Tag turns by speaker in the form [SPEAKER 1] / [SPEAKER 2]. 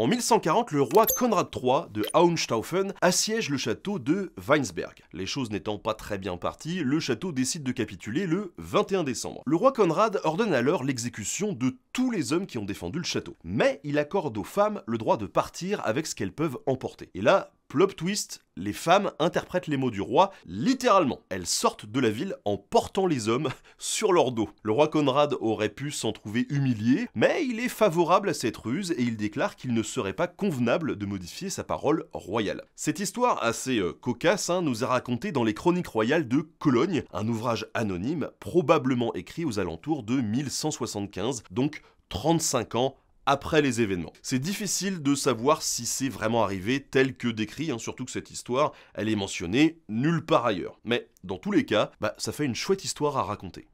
[SPEAKER 1] En 1140, le roi Conrad III de Hohenstaufen assiège le château de Weinsberg. Les choses n'étant pas très bien parties, le château décide de capituler le 21 décembre. Le roi Conrad ordonne alors l'exécution de tous les hommes qui ont défendu le château. Mais il accorde aux femmes le droit de partir avec ce qu'elles peuvent emporter. Et là, Plop twist, les femmes interprètent les mots du roi littéralement. Elles sortent de la ville en portant les hommes sur leur dos. Le roi Conrad aurait pu s'en trouver humilié, mais il est favorable à cette ruse et il déclare qu'il ne serait pas convenable de modifier sa parole royale. Cette histoire assez euh, cocasse hein, nous est racontée dans les Chroniques royales de Cologne, un ouvrage anonyme probablement écrit aux alentours de 1175, donc 35 ans après les événements. C'est difficile de savoir si c'est vraiment arrivé tel que décrit, hein, surtout que cette histoire, elle est mentionnée nulle part ailleurs. Mais dans tous les cas, bah, ça fait une chouette histoire à raconter.